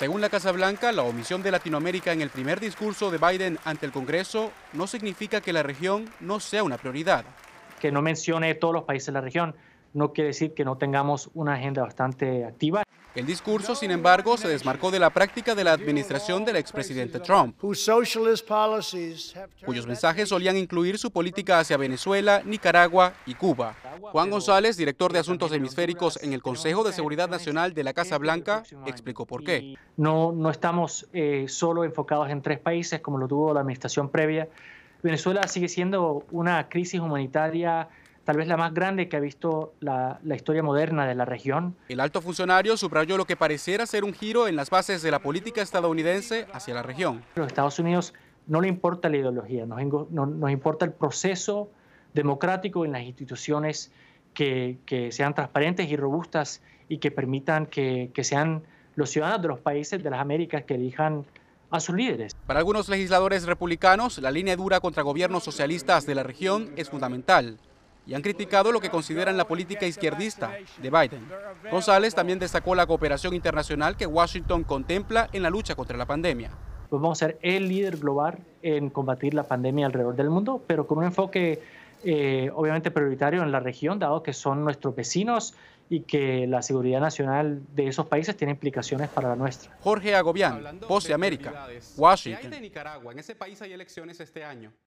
Según la Casa Blanca, la omisión de Latinoamérica en el primer discurso de Biden ante el Congreso no significa que la región no sea una prioridad. Que no mencione todos los países de la región no quiere decir que no tengamos una agenda bastante activa. El discurso, sin embargo, se desmarcó de la práctica de la administración del expresidente Trump, cuyos mensajes solían incluir su política hacia Venezuela, Nicaragua y Cuba. Juan González, director de Asuntos Hemisféricos en el Consejo de Seguridad Nacional de la Casa Blanca, explicó por qué. No, no estamos eh, solo enfocados en tres países, como lo tuvo la administración previa. Venezuela sigue siendo una crisis humanitaria tal vez la más grande que ha visto la, historia moderna de la región. El alto funcionario subrayó lo que pareciera ser un giro en las bases de la política estadounidense hacia la región. A los Estados Unidos no le importa la ideología, nos, importa el proceso democrático en las instituciones que, sean transparentes y robustas y que permitan que, que sean los ciudadanos de los países de las Américas que elijan a sus líderes. Para algunos legisladores republicanos, la línea dura contra gobiernos socialistas de la región es fundamental y han criticado lo que consideran la política izquierdista de Biden. González también destacó la cooperación internacional que Washington contempla en la lucha contra la pandemia. Pues vamos a ser el líder global en combatir la pandemia alrededor del mundo, pero con un enfoque eh, obviamente prioritario en la región, dado que son nuestros vecinos y que la seguridad nacional de esos países tiene implicaciones para la nuestra. Jorge Agobián, Voz de América, Washington. Nicaragua, en ese país hay elecciones este año.